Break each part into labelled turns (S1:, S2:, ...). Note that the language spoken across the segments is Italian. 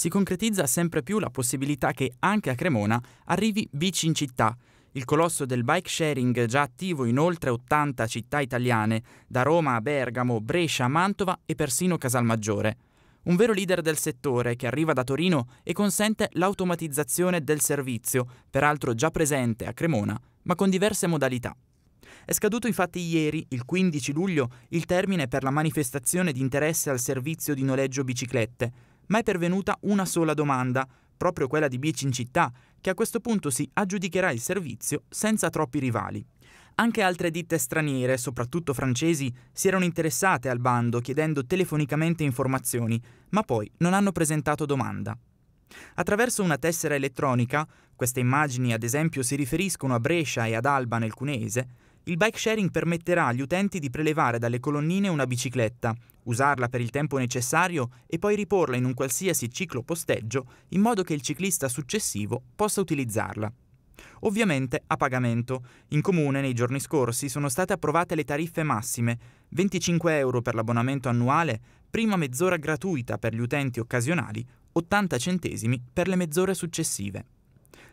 S1: si concretizza sempre più la possibilità che anche a Cremona arrivi bici in città. Il colosso del bike sharing, già attivo in oltre 80 città italiane, da Roma a Bergamo, Brescia, Mantova e persino Casalmaggiore. Un vero leader del settore che arriva da Torino e consente l'automatizzazione del servizio, peraltro già presente a Cremona, ma con diverse modalità. È scaduto infatti ieri, il 15 luglio, il termine per la manifestazione di interesse al servizio di noleggio biciclette, ma è pervenuta una sola domanda, proprio quella di Bici in città, che a questo punto si aggiudicherà il servizio senza troppi rivali. Anche altre ditte straniere, soprattutto francesi, si erano interessate al bando chiedendo telefonicamente informazioni, ma poi non hanno presentato domanda. Attraverso una tessera elettronica, queste immagini ad esempio si riferiscono a Brescia e ad Alba nel Cuneese, il bike sharing permetterà agli utenti di prelevare dalle colonnine una bicicletta, usarla per il tempo necessario e poi riporla in un qualsiasi ciclo posteggio in modo che il ciclista successivo possa utilizzarla. Ovviamente a pagamento. In comune nei giorni scorsi sono state approvate le tariffe massime, 25 euro per l'abbonamento annuale, prima mezz'ora gratuita per gli utenti occasionali, 80 centesimi per le mezz'ore successive.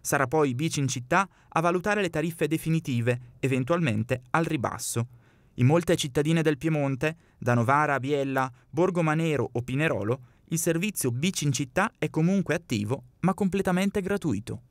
S1: Sarà poi Bici in città a valutare le tariffe definitive, eventualmente al ribasso. In molte cittadine del Piemonte, da Novara a Biella, Borgo Manero o Pinerolo, il servizio Bici in città è comunque attivo ma completamente gratuito.